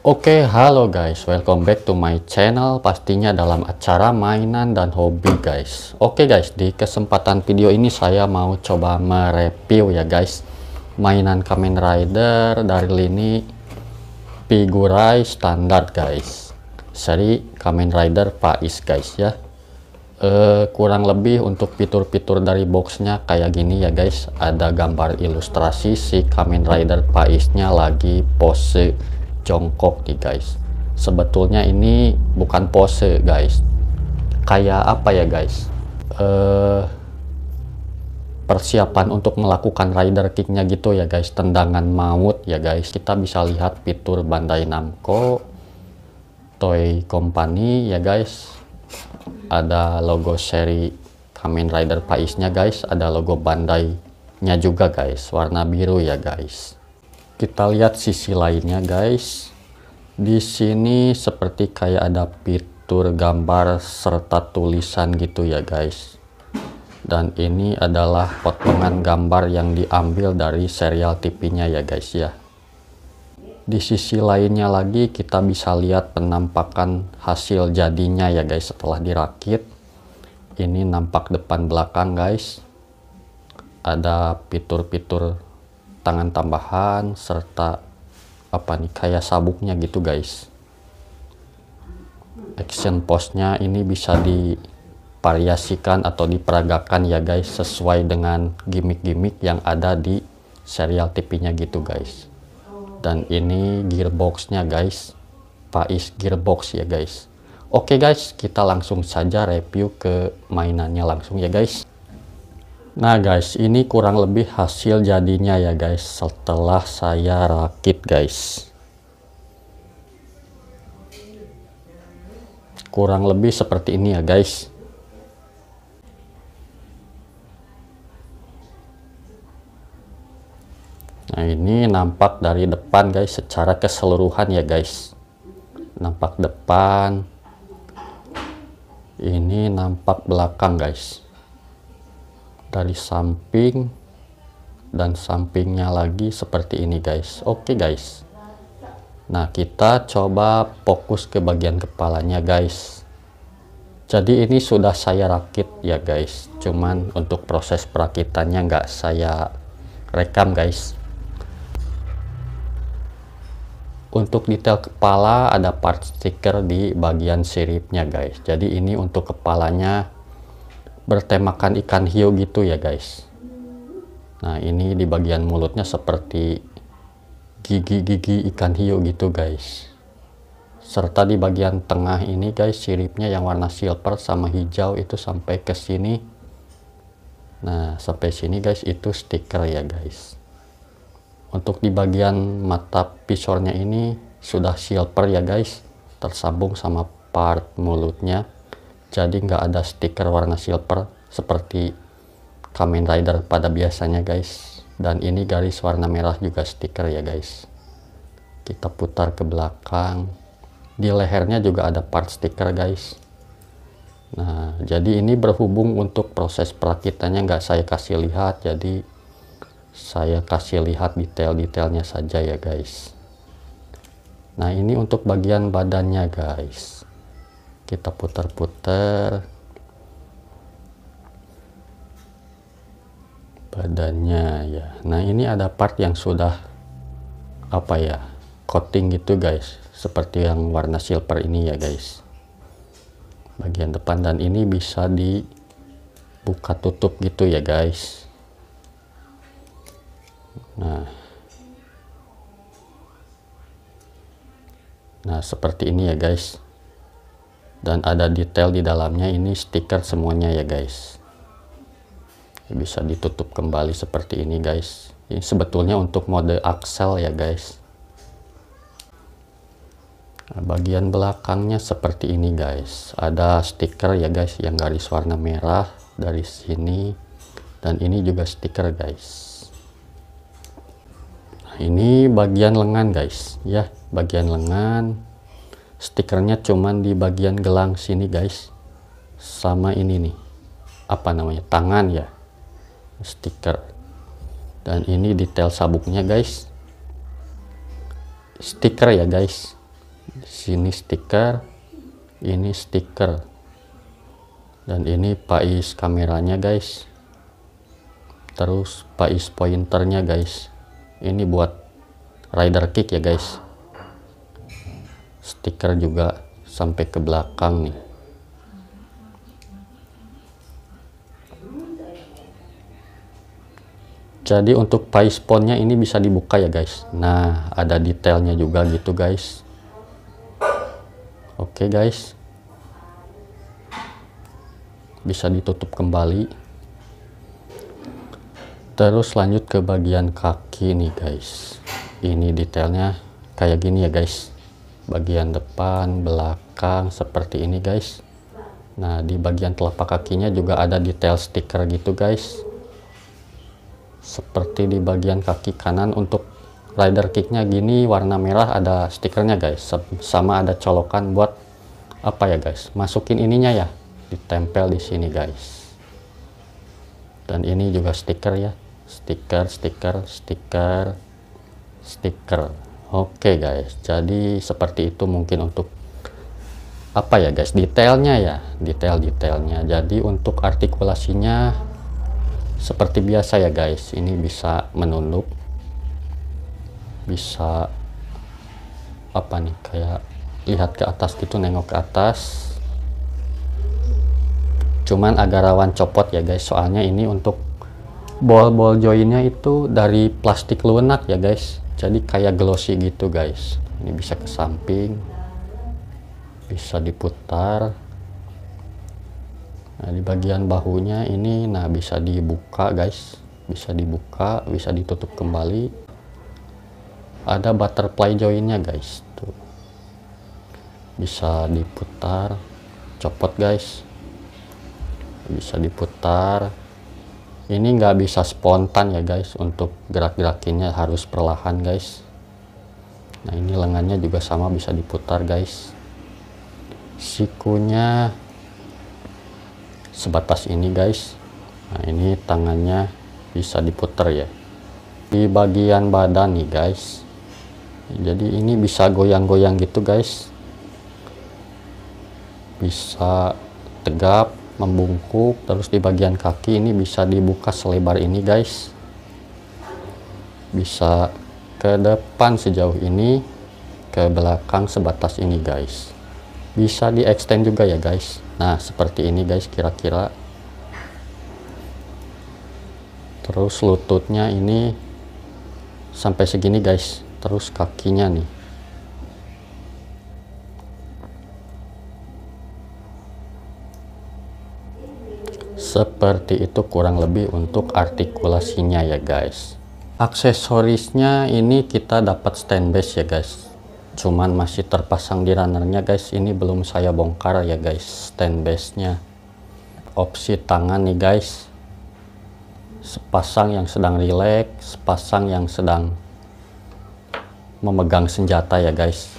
Oke, okay, halo guys. Welcome back to my channel. Pastinya dalam acara mainan dan hobi guys. Oke okay guys, di kesempatan video ini saya mau coba mereview ya guys. Mainan Kamen Rider dari lini Figurai standar guys. Seri Kamen Rider Pais guys ya. Uh, kurang lebih untuk fitur-fitur dari boxnya kayak gini ya guys. Ada gambar ilustrasi si Kamen Rider Paisnya lagi pose jongkok nih guys sebetulnya ini bukan pose guys kayak apa ya guys eh persiapan untuk melakukan rider kicknya gitu ya guys tendangan maut ya guys kita bisa lihat fitur Bandai Namco Toy Company ya guys ada logo seri Kamen Rider Paisnya guys ada logo Bandai nya juga guys warna biru ya guys kita lihat sisi lainnya guys di sini seperti kayak ada fitur gambar serta tulisan gitu ya guys dan ini adalah potongan gambar yang diambil dari serial TV-nya ya guys ya di sisi lainnya lagi kita bisa lihat penampakan hasil jadinya ya guys setelah dirakit ini nampak depan belakang guys ada fitur-fitur tangan tambahan serta apa nih kayak sabuknya gitu guys action postnya ini bisa divariasikan atau diperagakan ya guys sesuai dengan gimmick-gimmick yang ada di serial TV-nya gitu guys dan ini gearboxnya guys Faiz gearbox ya guys oke okay guys kita langsung saja review ke mainannya langsung ya guys Nah guys, ini kurang lebih hasil jadinya ya guys setelah saya rakit guys. Kurang lebih seperti ini ya guys. Nah ini nampak dari depan guys secara keseluruhan ya guys. Nampak depan. Ini nampak belakang guys dari samping dan sampingnya lagi seperti ini guys oke okay, guys nah kita coba fokus ke bagian kepalanya guys jadi ini sudah saya rakit ya guys cuman untuk proses perakitannya nggak saya rekam guys untuk detail kepala ada part stiker di bagian siripnya guys jadi ini untuk kepalanya bertemakan ikan hiu gitu ya guys nah ini di bagian mulutnya seperti gigi-gigi ikan hiu gitu guys serta di bagian tengah ini guys siripnya yang warna silver sama hijau itu sampai ke sini nah sampai sini guys itu stiker ya guys untuk di bagian mata pisornya ini sudah silver ya guys tersambung sama part mulutnya jadi nggak ada stiker warna silver seperti Kamen Rider pada biasanya guys dan ini garis warna merah juga stiker ya guys kita putar ke belakang di lehernya juga ada part stiker guys Nah, jadi ini berhubung untuk proses perakitannya nggak saya kasih lihat, jadi saya kasih lihat detail-detailnya saja ya guys. Nah, ini untuk bagian badannya guys kita putar-putar badannya ya nah ini ada part yang sudah apa ya coating gitu guys seperti yang warna silver ini ya guys bagian depan dan ini bisa dibuka tutup gitu ya guys nah nah seperti ini ya guys dan ada detail di dalamnya ini stiker semuanya ya guys bisa ditutup kembali seperti ini guys ini sebetulnya untuk mode axle ya guys nah, bagian belakangnya seperti ini guys ada stiker ya guys yang garis warna merah dari sini dan ini juga stiker guys nah, ini bagian lengan guys ya bagian lengan stikernya cuman di bagian gelang sini guys sama ini nih apa namanya tangan ya stiker dan ini detail sabuknya guys stiker ya guys sini stiker ini stiker dan ini pais kameranya guys terus pais pointernya guys ini buat rider kick ya guys stiker juga sampai ke belakang nih jadi untuk pie ini bisa dibuka ya guys nah ada detailnya juga gitu guys oke okay guys bisa ditutup kembali terus lanjut ke bagian kaki nih guys ini detailnya kayak gini ya guys bagian depan, belakang seperti ini guys. Nah, di bagian telapak kakinya juga ada detail stiker gitu guys. Seperti di bagian kaki kanan untuk rider kicknya gini warna merah ada stikernya guys. Sama ada colokan buat apa ya guys? Masukin ininya ya, ditempel di sini guys. Dan ini juga stiker ya, stiker, stiker, stiker, stiker. Oke okay guys, jadi seperti itu mungkin untuk apa ya guys, detailnya ya, detail-detailnya. Jadi untuk artikulasinya seperti biasa ya guys, ini bisa menunduk, bisa apa nih kayak lihat ke atas gitu, nengok ke atas. Cuman agak rawan copot ya guys, soalnya ini untuk bol-bol joinnya itu dari plastik lunak ya guys jadi kayak glossy gitu guys ini bisa ke samping bisa diputar nah di bagian bahunya ini nah bisa dibuka guys bisa dibuka bisa ditutup kembali ada butterfly joinnya guys tuh bisa diputar copot guys bisa diputar ini nggak bisa spontan ya guys untuk gerak-gerakinnya harus perlahan guys nah ini lengannya juga sama bisa diputar guys sikunya sebatas ini guys nah ini tangannya bisa diputar ya di bagian badan nih guys jadi ini bisa goyang-goyang gitu guys bisa tegap membungkuk terus di bagian kaki ini bisa dibuka selebar ini guys bisa ke depan sejauh ini ke belakang sebatas ini guys bisa di extend juga ya guys nah seperti ini guys kira-kira terus lututnya ini sampai segini guys terus kakinya nih seperti itu kurang lebih untuk artikulasinya ya guys aksesorisnya ini kita dapat stand base ya guys cuman masih terpasang di runnernya guys ini belum saya bongkar ya guys stand base nya opsi tangan nih guys sepasang yang sedang relax, sepasang yang sedang memegang senjata ya guys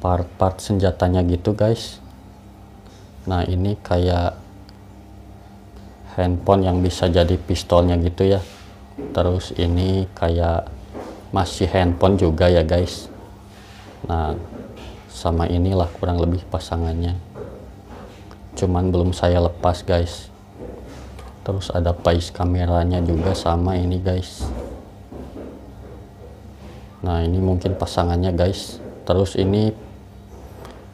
part-part senjatanya gitu guys nah ini kayak handphone yang bisa jadi pistolnya gitu ya terus ini kayak masih handphone juga ya guys nah sama inilah kurang lebih pasangannya cuman belum saya lepas guys terus ada pais kameranya juga sama ini guys nah ini mungkin pasangannya guys terus ini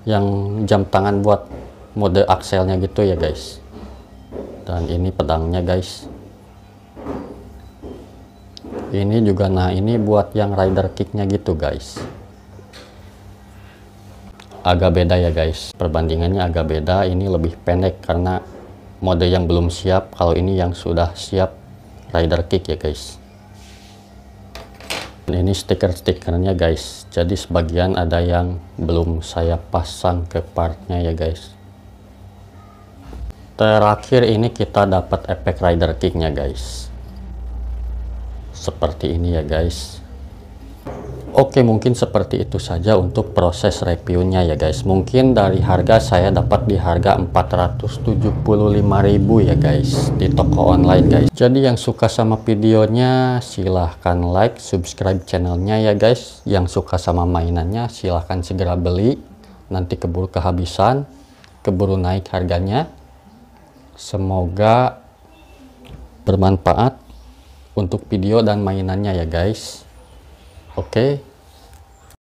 yang jam tangan buat mode akselnya gitu ya guys dan ini pedangnya guys ini juga nah ini buat yang rider kicknya gitu guys agak beda ya guys perbandingannya agak beda ini lebih pendek karena mode yang belum siap kalau ini yang sudah siap rider kick ya guys dan ini stiker-stikernya guys jadi sebagian ada yang belum saya pasang ke partnya ya guys terakhir ini kita dapat efek rider kicknya guys seperti ini ya guys Oke mungkin seperti itu saja untuk proses reviewnya ya guys mungkin dari harga saya dapat di harga 475.000 ya guys di toko online guys jadi yang suka sama videonya silahkan like subscribe channelnya ya guys yang suka sama mainannya silahkan segera beli nanti keburu kehabisan keburu naik harganya Semoga bermanfaat untuk video dan mainannya ya guys. Oke, okay,